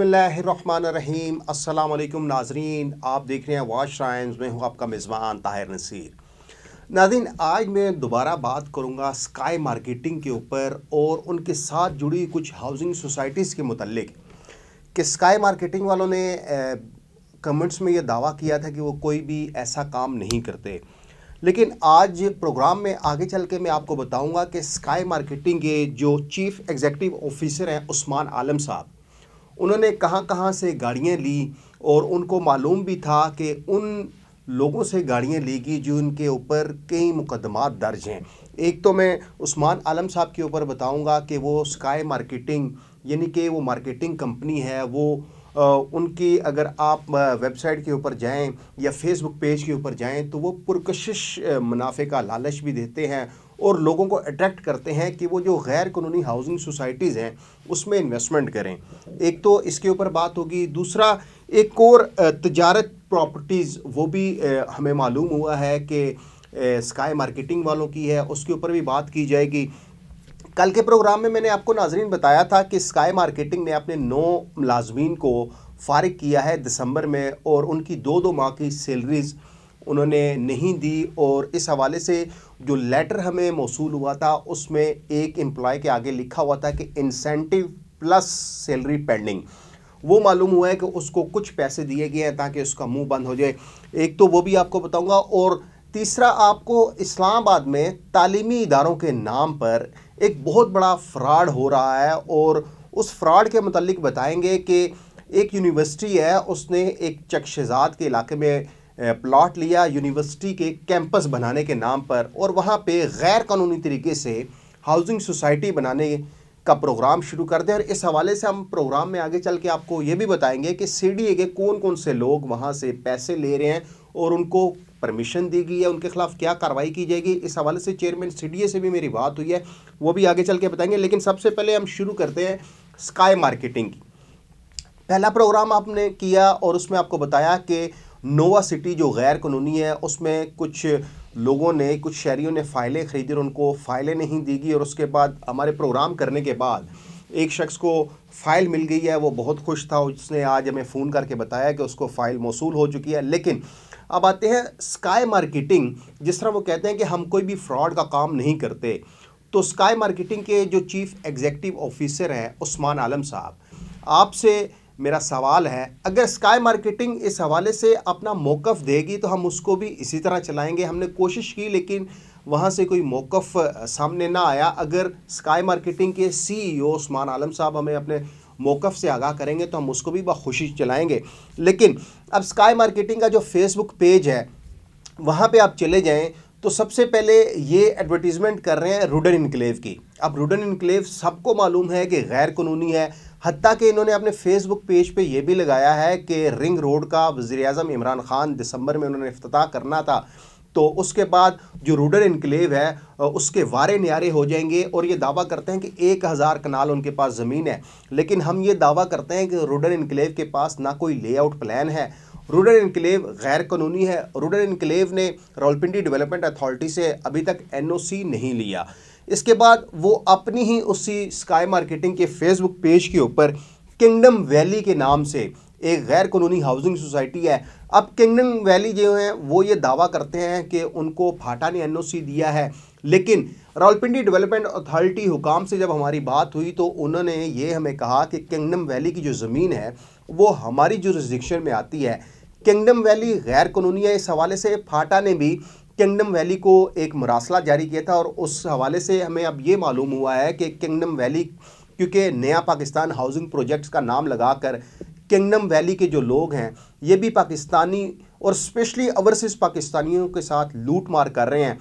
बसमीम् अल्लाम नाजरीन आप देख रहे हैं वाश टाइम्स में हूँ आपका मेज़बान ताहिर नसीर नाजीन आज मैं दोबारा बात करूँगा स्काई मार्केटिंग के ऊपर और उनके साथ जुड़ी कुछ हाउसिंग सोसाइटीज़ के मतलब कि स्काई मार्केटिंग वालों ने कमेंट्स में ये दावा किया था कि वो कोई भी ऐसा काम नहीं करते लेकिन आज प्रोग्राम में आगे चल के मैं आपको बताऊँगा कि स्काई मार्केटिंग के जो चीफ एग्जेक्टिव ऑफिसर हैं उस्मान आलम साहब उन्होंने कहाँ कहाँ से गाड़ियाँ ली और उनको मालूम भी था कि उन लोगों से गाड़ियाँ लेगी जो उनके ऊपर कई मुकदमा दर्ज हैं एक तो मैं उस्मान आलम साहब के ऊपर बताऊंगा कि वो स्काई मार्केटिंग यानी कि वो मार्केटिंग कंपनी है वो उनकी अगर आप वेबसाइट के ऊपर जाएं या फेसबुक पेज के ऊपर जाएं तो वो पुरकशिश मुनाफे का लालच भी देते हैं और लोगों को अट्रैक्ट करते हैं कि वो जो गैर कानूनी हाउसिंग सोसाइटीज़ हैं उसमें इन्वेस्टमेंट करें एक तो इसके ऊपर बात होगी दूसरा एक और तजारत प्रॉपर्टीज़ वो भी हमें मालूम हुआ है कि स्काई मार्केटिंग वालों की है उसके ऊपर भी बात की जाएगी कल के प्रोग्राम में मैंने आपको नाजरीन बताया था कि स्काई मार्केटिंग ने अपने नौ मुलाजमीन को फारग किया है दिसंबर में और उनकी दो दो माह की सैलरीज़ उन्होंने नहीं दी और इस हवाले से जो लेटर हमें मौसू हुआ था उसमें एक एम्प्लॉय के आगे लिखा हुआ था कि इंसेंटिव प्लस सैलरी पेंडिंग वो मालूम हुआ है कि उसको कुछ पैसे दिए गए हैं ताकि उसका मुंह बंद हो जाए एक तो वो भी आपको बताऊंगा और तीसरा आपको इस्लामाबाद में तालीमी इदारों के नाम पर एक बहुत बड़ा फ्रॉड हो रहा है और उस फ्रॉड के मतलब बताएंगे कि एक यूनिवर्सिटी है उसने एक चकशजाद के इलाके में प्लॉट लिया यूनिवर्सिटी के कैंपस बनाने के नाम पर और वहाँ पे गैर कानूनी तरीके से हाउसिंग सोसाइटी बनाने का प्रोग्राम शुरू कर दें और इस हवाले से हम प्रोग्राम में आगे चल के आपको ये भी बताएंगे कि सी के कौन कौन से लोग वहाँ से पैसे ले रहे हैं और उनको परमिशन दी गई है उनके खिलाफ क्या कार्रवाई की जाएगी इस हवाले से चेयरमैन सी से भी मेरी बात हुई है वो भी आगे चल के बताएंगे लेकिन सबसे पहले हम शुरू करते हैं स्काई मार्केटिंग की पहला प्रोग्राम आपने किया और उसमें आपको बताया कि नोवा सिटी जो गैर कानूनी है उसमें कुछ लोगों ने कुछ शहरीों ने फ़ाइलें खरीदी और उनको फ़ाइलें नहीं दी गई और उसके बाद हमारे प्रोग्राम करने के बाद एक शख्स को फ़ाइल मिल गई है वो बहुत खुश था उसने आज हमें फ़ोन करके बताया कि उसको फ़ाइल मौसू हो चुकी है लेकिन अब आते हैं स्काई मार्केटिंग जिस तरह वो कहते हैं कि हम कोई भी फ्रॉड का काम नहीं करते तो स्काई मार्केटिंग के जो चीफ एग्जेक्टिव ऑफिसर हैं उस्मान आलम साहब आपसे मेरा सवाल है अगर स्काई मार्केटिंग इस हवाले से अपना मौक़ देगी तो हम उसको भी इसी तरह चलाएंगे हमने कोशिश की लेकिन वहाँ से कोई मौक़ सामने ना आया अगर स्काई मार्केटिंग के सीईओ e उस्मान आलम साहब हमें अपने मौक़ से आगाह करेंगे तो हम उसको भी बखुशी चलाएँगे लेकिन अब स्काई मार्केटिंग का जो फेसबुक पेज है वहाँ पर आप चले जाएँ तो सबसे पहले ये एडवर्टीज़मेंट कर रहे हैं रूडन इनकलेव की अब रूडन इनक्लेव सबको मालूम है कि गैर कानूनी है हती कि इन्होंने अपने फेसबुक पेज पे ये भी लगाया है कि रिंग रोड का वज़ी अजम इमरान ख़ान दिसंबर में उन्होंने अफ्ताह करना था तो उसके बाद जो रूडर इनकलेव है उसके वारे न्यारे हो जाएंगे और ये दावा करते हैं कि एक हज़ार कनाल उनके पास ज़मीन है लेकिन हम ये दावा करते हैं कि रूडर इनकलेव के पास ना कोई लेआउट प्लान है रूडर इनकलेव गैर कानूनी है रूडर इनकलेव ने रोलपिंडी डेवलपमेंट अथॉरिटी से अभी तक एन नहीं लिया इसके बाद वो अपनी ही उसी स्काई मार्केटिंग के फेसबुक पेज के ऊपर किंगडम वैली के नाम से एक गैर कानूनी हाउसिंग सोसाइटी है अब किंगडम वैली जो है वो ये दावा करते हैं कि उनको फाटा ने एनओसी दिया है लेकिन रावलपिंडी डेवलपमेंट अथॉरिटी हुकाम से जब हमारी बात हुई तो उन्होंने ये हमें कहा कि किंगडम वैली की जो ज़मीन है वो हमारी रिजिक्शन में आती है किंगडम वैली गैर कानूनी है इस हवाले से फाटा ने भी किंगडम वैली को एक मरासला जारी किया था और उस हवाले से हमें अब ये मालूम हुआ है कि किंगडम वैली क्योंकि नया पाकिस्तान हाउसिंग प्रोजेक्ट्स का नाम लगाकर किंगडम वैली के जो लोग हैं ये भी पाकिस्तानी और स्पेशली ओवरसीज़ पाकिस्तानियों के साथ लूट मार कर रहे हैं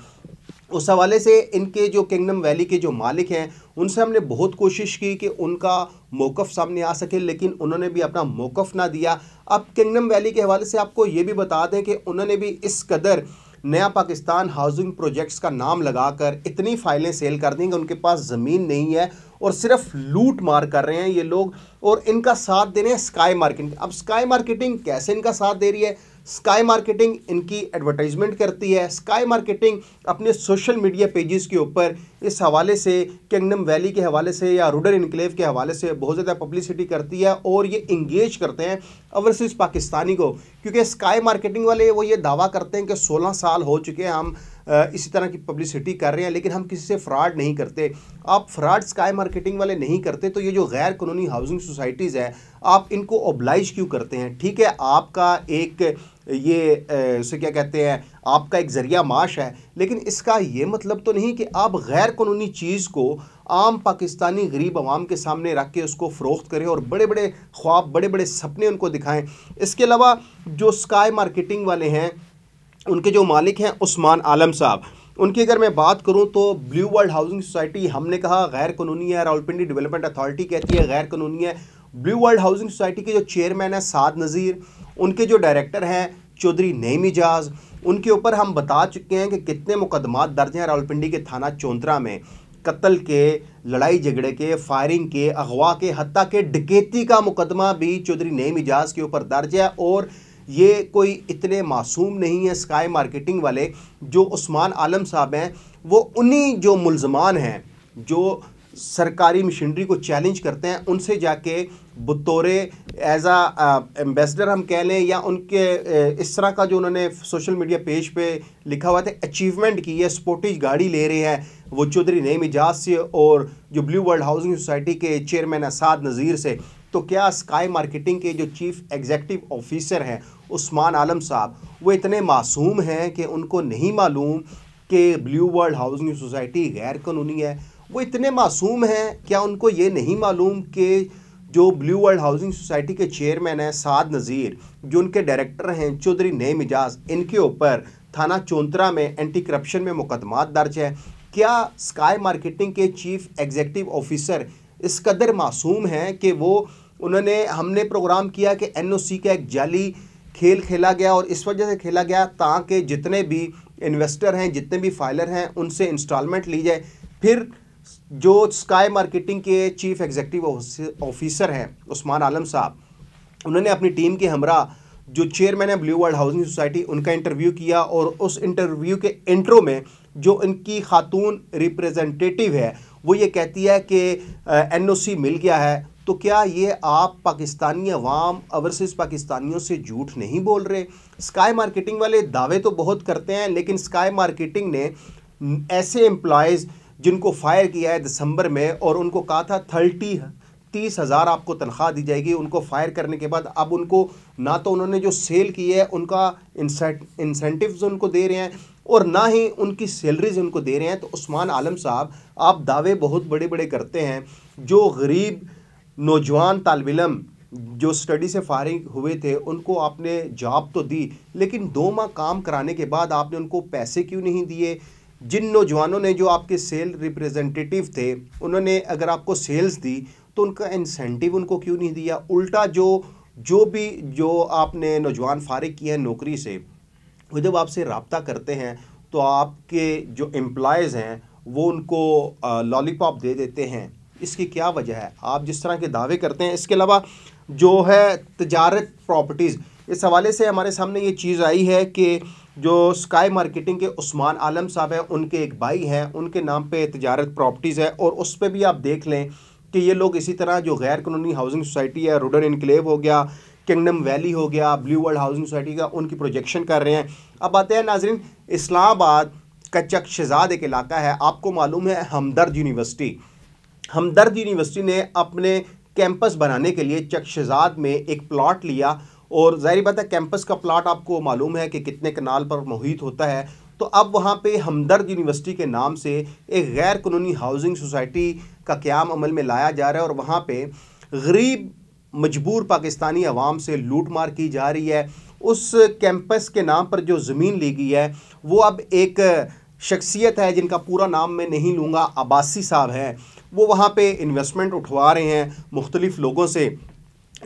उस हवाले से इनके जो किंगडम वैली के जो मालिक हैं उनसे हमने बहुत कोशिश की कि उनका मौक़ सामने आ सके लेकिन उन्होंने भी अपना मौक़ ना दिया अब किंगडम वैली के हवाले से आपको ये भी बता दें कि उन्होंने भी इस कदर नया पाकिस्तान हाउसिंग प्रोजेक्ट्स का नाम लगाकर इतनी फाइलें सेल कर दी कि उनके पास ज़मीन नहीं है और सिर्फ लूट मार कर रहे हैं ये लोग और इनका साथ दे रहे हैं स्काई मार्केटिंग अब स्काई मार्केटिंग कैसे इनका साथ दे रही है स्काई मार्केटिंग इनकी एडवर्टाइजमेंट करती है स्काई मार्केटिंग अपने सोशल मीडिया पेजेस के ऊपर इस हवाले से किंगडम वैली के हवाले से या रूडर इनक्लेव के हवाले से बहुत ज़्यादा पब्लिसिटी करती है और ये इंगेज करते हैं ओवरसीज़ पाकिस्तानी को क्योंकि स्काई मार्केटिंग वाले वो ये दावा करते हैं कि सोलह साल हो चुके हैं हम इसी तरह की पब्लिसिटी कर रहे हैं लेकिन हम किसी से फ्रॉड नहीं करते आप फ्रॉड स्काई मार्केटिंग वाले नहीं करते तो ये जो गैर कानूनी हाउसिंग सोसाइटीज़ हैं आप इनको ओबलाइज क्यों करते हैं ठीक है आपका एक ये उसे क्या कहते हैं आपका एक ज़रिया माश है लेकिन इसका ये मतलब तो नहीं कि आप गैर कानूनी चीज़ को आम पाकिस्तानी गरीब आवाम के सामने रख के उसको फ़रोख्त करें और बड़े बड़े ख्वाब बड़े बड़े सपने उनको दिखाएं इसके अलावा जो स्काई मार्केटिंग वाले हैं उनके जो मालिक हैं उस्मान आलम साहब उनकी अगर मैं बात करूं तो ब्लू वर्ल्ड हाउसिंग सोसाइटी हमने कहा गैर कानूनी है रावलपिंडी डेवलपमेंट अथॉरिटी कहती है गैर कानूनी है ब्लू वर्ल्ड हाउसिंग सोसाइटी के जो चेयरमैन हैं साद नज़ीर उनके जो डायरेक्टर हैं चौधरी नईम इजाज उनके ऊपर हम बता चुके हैं कि कितने मुकदमात दर्ज हैं रावलपिंडी के थाना चौंतरा में कत्ल के लड़ाई झगड़े के फायरिंग के अगवा के हती के डकेती का मुकदमा भी चौधरी नईम इजाज के ऊपर दर्ज है और ये कोई इतने मासूम नहीं है स्काई मार्केटिंग वाले जो उस्मान आलम साहब हैं वो उन्हीं जो मुलजमान हैं जो सरकारी मशीनरी को चैलेंज करते हैं उनसे जाके बतौरे एज आ एम्बेसडर हम कह लें या उनके uh, इस तरह का जो उन्होंने सोशल मीडिया पेज पे लिखा हुआ था अचीवमेंट की है स्पोर्टिज गाड़ी ले रहे हैं वो चौधरी नईम एजाज से और जो ब्लू वर्ल्ड हाउसिंग सोसाइटी के चेयरमैन असाद नज़ीर से तो क्या स्काई मार्केटिंग के जो चीफ एग्जेक्टिव ऑफिसर हैं उस्मान आलम साहब वो इतने मासूम हैं कि उनको नहीं मालूम कि ब्लू वर्ल्ड हाउसिंग सोसाइटी गैर कानूनी है वो इतने मासूम हैं क्या उनको ये नहीं मालूम कि जो ब्लू वर्ल्ड हाउसिंग सोसाइटी के चेयरमैन हैं साद नज़ीर जो उनके डायरेक्टर हैं चौधरी नए मिजाज इनके ऊपर थाना चौंतरा में एंटी करप्शन में मुकदमा दर्ज है क्या स्काई मार्केटिंग के चीफ एग्जेक्टिव ऑफिसर इस कदर मासूम हैं कि वो उन्होंने हमने प्रोग्राम किया कि एनओसी का एक जाली खेल खेला गया और इस वजह से खेला गया ताकि जितने भी इन्वेस्टर हैं जितने भी फाइलर हैं उनसे इंस्टॉलमेंट ली जाए फिर जो स्काई मार्केटिंग के चीफ एग्जीक्यूटिव ऑफिसर हैं उस्मान आलम साहब उन्होंने अपनी टीम के हमरा जो चेयरमैन है ब्लू वर्ल्ड हाउसिंग सोसाइटी उनका इंटरव्यू किया और उस इंटरव्यू के इंट्रो में जो इनकी खातून रिप्रेजेंटेटिव है वो ये कहती है कि एनओसी मिल गया है तो क्या ये आप पाकिस्तानी अवाम ओवरसीज़ पाकिस्तानियों से झूठ नहीं बोल रहे स्काई मार्केटिंग वाले दावे तो बहुत करते हैं लेकिन स्काई मार्केटिंग ने ऐसे एम्प्लॉयज़ जिनको फायर किया है दिसंबर में और उनको कहा था थर्टी तीस हज़ार आपको तनख्वाह दी जाएगी उनको फायर करने के बाद अब उनको ना तो उन्होंने जो सेल की है उनका इंसेंटिव्स उनको दे रहे हैं और ना ही उनकी सैलरीज उनको दे रहे हैं तो उस्मान आलम साहब आप दावे बहुत बड़े बड़े करते हैं जो गरीब नौजवान तालब इलम जो स्टडी से फारिग हुए थे उनको आपने जॉब तो दी लेकिन दो माह काम कराने के बाद आपने उनको पैसे क्यों नहीं दिए जिन नौजवानों ने जो आपके सेल रिप्रेजेंटेटिव थे उन्होंने अगर आपको सेल्स दी तो उनका इंसेंटिव उनको क्यों नहीं दिया उल्टा जो जो भी जो आपने नौजवान फारिग किए हैं नौकरी से वो जब आपसे रबता करते हैं तो आपके जो एम्प्लॉयज़ हैं वो उनको लॉलीपॉप दे देते हैं इसकी क्या वजह है आप जिस तरह के दावे करते हैं इसके अलावा जो है तजारत प्रॉपर्टीज़ इस हवाले से हमारे सामने ये चीज़ आई है कि जो स्काई मार्केटिंग के उस्मान आलम साहब हैं उनके एक भाई हैं उनके नाम पे तजारत प्रॉपर्टीज़ है और उस पर भी आप देख लें कि ये लोग इसी तरह जो गैर कानूनी हाउसिंग सोसाइटी है रूडन इनकलेव हो गया किंगडम वैली हो गया ब्लू वर्ल्ड हाउसिंग सोसाइटी का उनकी प्रोजेक्शन कर रहे हैं अब आते हैं इस्लाम इस्लामाबाद कचक शहजाद एक इलाका है आपको मालूम है हमदर्द यूनिवर्सिटी हमदर्द यूनिवर्सिटी ने अपने कैंपस बनाने के लिए चकशजाद में एक प्लॉट लिया और ज़ाहिर बात है कैंपस का प्लाट आपको मालूम है कि कितने कनाल पर मुहित होता है तो अब वहाँ पे हमदर्द यूनिवर्सिटी के नाम से एक गैर कानूनी हाउसिंग सोसाइटी का क्याम अमल में लाया जा रहा है और वहाँ पे गरीब मजबूर पाकिस्तानी अवाम से लूट मार की जा रही है उस कैंपस के नाम पर जो ज़मीन ली गई है वो अब एक शख्सियत है जिनका पूरा नाम मैं नहीं लूँगा अब्बासी साहब हैं वो वहाँ पर इन्वेस्टमेंट उठवा रहे हैं मुख्तलिफ़ लोगों से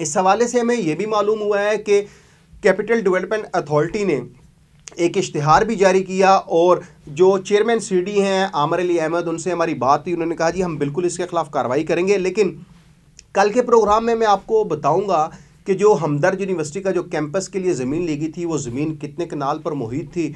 इस हवाले से हमें यह भी मालूम हुआ है कि कैपिटल डेवलपमेंट अथॉरिटी ने एक इश्तहार भी जारी किया और जो चेयरमैन सीडी हैं आमर अली अहमद उनसे हमारी बात थी उन्होंने कहा जी हम बिल्कुल इसके ख़िलाफ़ कार्रवाई करेंगे लेकिन कल के प्रोग्राम में मैं आपको बताऊँगा कि जो हमदर्द यूनिवर्सिटी का जो कैंपस के लिए ज़मीन ली गई थी वो ज़मीन कितने कनाल पर मुहित थी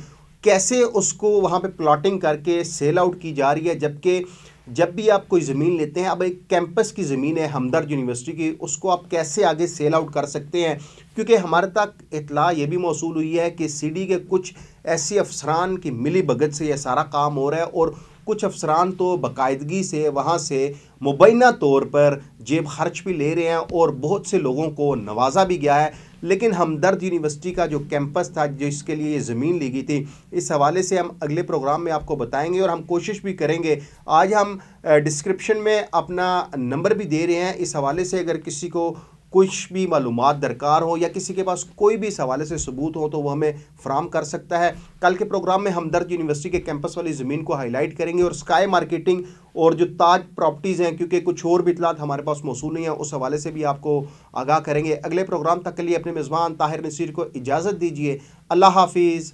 कैसे उसको वहाँ पर प्लाटिंग करके सेल आउट की जा रही है जबकि जब भी आप कोई ज़मीन लेते हैं अब एक कैंपस की ज़मीन है हमदर्द यूनिवर्सिटी की उसको आप कैसे आगे सेल आउट कर सकते हैं क्योंकि हमारे तक इतला ये भी मौसू हुई है कि सी डी के कुछ ऐसे अफसरान की मिली भगत से यह सारा काम हो रहा है और कुछ अफसरान तो बाकायदगी से वहाँ से मुबैना तौर पर जेब खर्च भी ले रहे हैं और बहुत से लोगों को नवाजा भी गया है लेकिन हमदर्द यूनिवर्सिटी का जो कैंपस था जिसके लिए ये ज़मीन ली गई थी इस हवाले से हम अगले प्रोग्राम में आपको बताएंगे और हम कोशिश भी करेंगे आज हम डिस्क्रिप्शन में अपना नंबर भी दे रहे हैं इस हवाले से अगर किसी को कुछ भी मालूम दरकार हो या किसी के पास कोई भी सवाले से सबूत हो तो वह हमें फ्राम कर सकता है कल के प्रोग्राम में हमदर्द यूनिवर्सिटी के कैंपस वाली ज़मीन को हाईलाइट करेंगे और स्काई मार्केटिंग और जो ताज प्रॉपर्टीज़ हैं क्योंकि कुछ और भी इतलात हमारे पास मौसू नहीं है उस हवाले से भी आपको आगाह करेंगे अगले प्रोग्राम तक के लिए अपने मेज़बान ताहिर नसीर को इजाज़त दीजिए अल्लाह हाफिज़